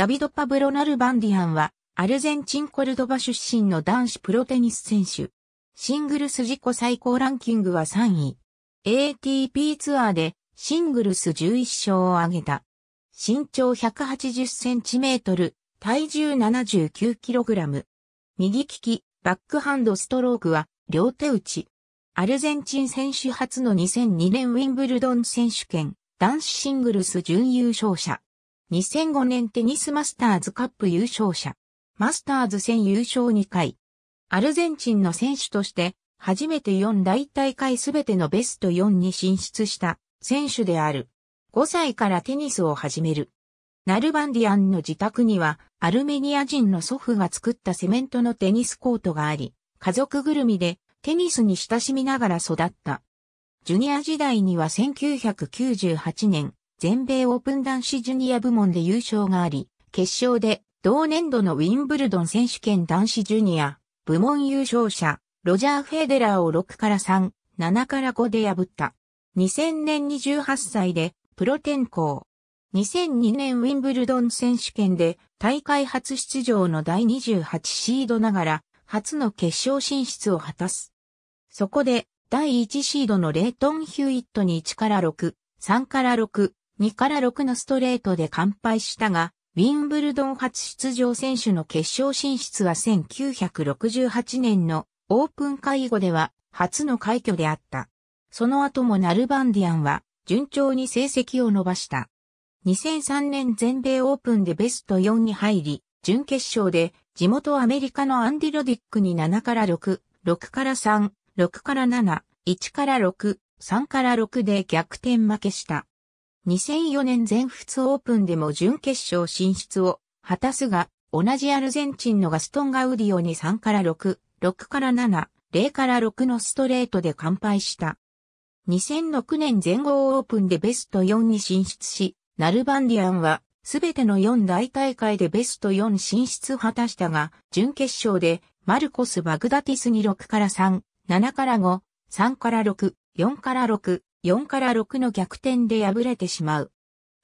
ダビド・パブロナルバンディアンは、アルゼンチンコルドバ出身の男子プロテニス選手。シングルス自己最高ランキングは3位。ATP ツアーでシングルス11勝を挙げた。身長180センチメートル、体重79キログラム。右利き、バックハンドストロークは両手打ち。アルゼンチン選手初の2002年ウィンブルドン選手権、男子シングルス準優勝者。2005年テニスマスターズカップ優勝者。マスターズ戦優勝2回。アルゼンチンの選手として、初めて4大大会すべてのベスト4に進出した選手である。5歳からテニスを始める。ナルバンディアンの自宅には、アルメニア人の祖父が作ったセメントのテニスコートがあり、家族ぐるみでテニスに親しみながら育った。ジュニア時代には1998年、全米オープン男子ジュニア部門で優勝があり、決勝で同年度のウィンブルドン選手権男子ジュニア部門優勝者、ロジャー・フェデラーを6から3、7から5で破った。2000年に18歳でプロ転向。2002年ウィンブルドン選手権で大会初出場の第28シードながら初の決勝進出を果たす。そこで第1シードのレイトン・ヒューイットに1から6、3から6、2から6のストレートで完敗したが、ウィンブルドン初出場選手の決勝進出は1968年のオープン会後では初の快挙であった。その後もナルバンディアンは順調に成績を伸ばした。2003年全米オープンでベスト4に入り、準決勝で地元アメリカのアンディ・ロディックに7から6、6から3、6から7、1から6、3から6で逆転負けした。2004年全仏オープンでも準決勝進出を果たすが、同じアルゼンチンのガストン・ガウディオに3から6、6から7、0から6のストレートで完敗した。2006年全豪オープンでベスト4に進出し、ナルバンディアンはすべての4大大会でベスト4進出果たしたが、準決勝でマルコス・バグダティスに6から3、7から5、3から6、4から6、4から6の逆転で敗れてしまう。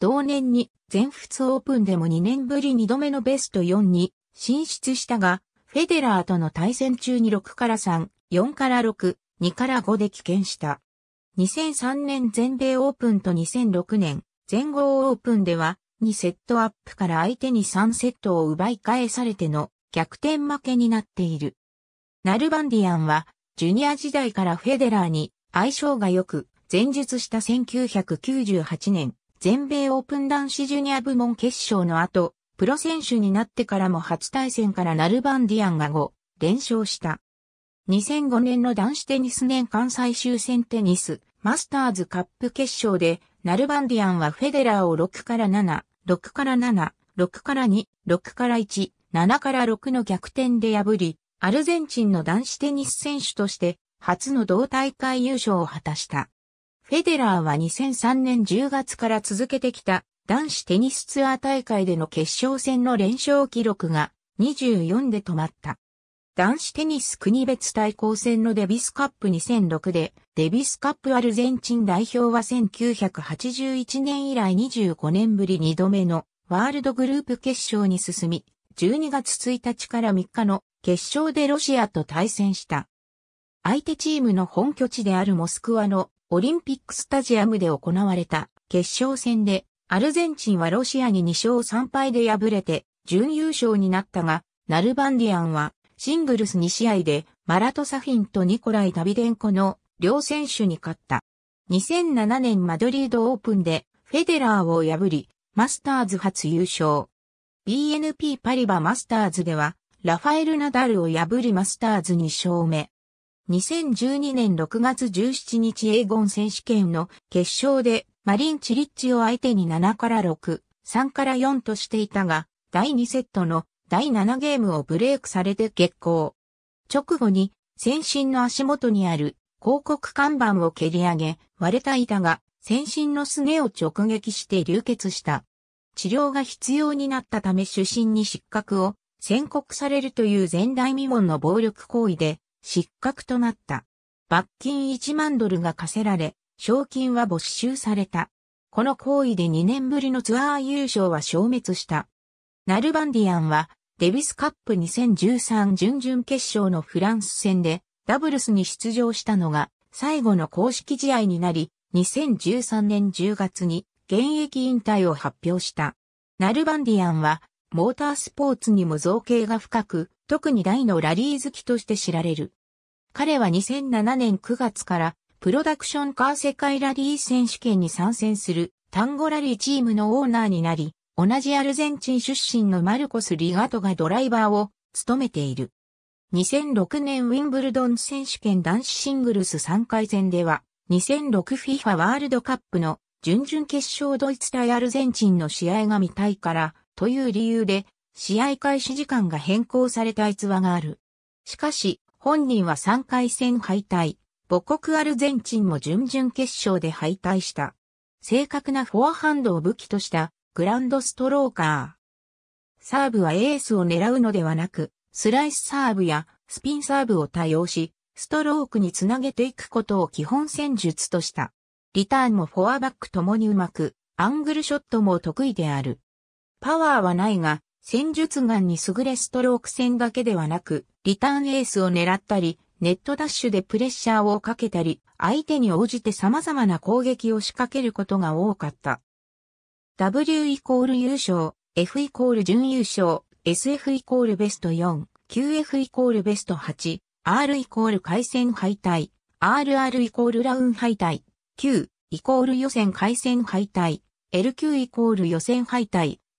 同年に全仏オープンでも2年ぶり2度目のベスト4に進出したが、フェデラーとの対戦中に6から3、4から6、2から5で棄権した。2003年全米オープンと2006年全豪オープンでは2セットアップから相手に3セットを奪い返されての逆転負けになっている。ナルバンディアンはジュニア時代からフェデラーに相性が良く前述した1998年、全米オープン男子ジュニア部門決勝の後、プロ選手になってからも初対戦からナルバンディアンが5、連勝した。2005年の男子テニス年間最終戦テニス、マスターズカップ決勝で、ナルバンディアンはフェデラーを6から7、6から7、6から2、6から1、7から6の逆転で破り、アルゼンチンの男子テニス選手として、初の同大会優勝を果たした。フェデラーは2003年10月から続けてきた男子テニスツアー大会での決勝戦の連勝記録が24で止まった。男子テニス国別対抗戦のデビスカップ2006で、デビスカップアルゼンチン代表は1981年以来25年ぶり2度目のワールドグループ決勝に進み、12月1日から3日の決勝でロシアと対戦した。相手チームの本拠地であるモスクワのオリンピックスタジアムで行われた決勝戦で、アルゼンチンはロシアに2勝3敗で敗れて、準優勝になったが、ナルバンディアンは、シングルス2試合で、マラトサフィンとニコライ・ダビデンコの両選手に勝った。2007年マドリードオープンで、フェデラーを破り、マスターズ初優勝。BNP パリバマスターズでは、ラファエル・ナダルを破りマスターズ2勝目。2012年6月17日英言選手権の決勝でマリン・チリッチを相手に7から6、3から4としていたが、第2セットの第7ゲームをブレイクされて決行。直後に先進の足元にある広告看板を蹴り上げ、割れた板が先進のすねを直撃して流血した。治療が必要になったため主審に失格を宣告されるという前代未聞の暴力行為で、失格となった。罰金1万ドルが課せられ、賞金は没収された。この行為で2年ぶりのツアー優勝は消滅した。ナルバンディアンは、デビスカップ2013準々決勝のフランス戦で、ダブルスに出場したのが、最後の公式試合になり、2013年10月に、現役引退を発表した。ナルバンディアンは、モータースポーツにも造形が深く、特に大のラリー好きとして知られる。彼は2007年9月からプロダクションカー世界ラリー選手権に参戦する単語ラリーチームのオーナーになり、同じアルゼンチン出身のマルコス・リガトがドライバーを務めている。2006年ウィンブルドン選手権男子シングルス3回戦では、2006FIFA ワールドカップの準々決勝ドイツ対アルゼンチンの試合が見たいからという理由で試合開始時間が変更された逸話がある。しかし、本人は3回戦敗退。母国アルゼンチンも準々決勝で敗退した。正確なフォアハンドを武器としたグランドストローカー。サーブはエースを狙うのではなく、スライスサーブやスピンサーブを多用し、ストロークにつなげていくことを基本戦術とした。リターンもフォアバックともにうまく、アングルショットも得意である。パワーはないが、戦術眼に優れストローク戦だけではなく、リターンエースを狙ったり、ネットダッシュでプレッシャーをかけたり、相手に応じて様々な攻撃を仕掛けることが多かった。W イコール優勝、F イコール準優勝、SF イコールベスト4、QF イコールベスト8、R イコール回戦敗退、RR イコールラウン敗退、Q イコール予選回戦敗退、LQ イコール予選敗退、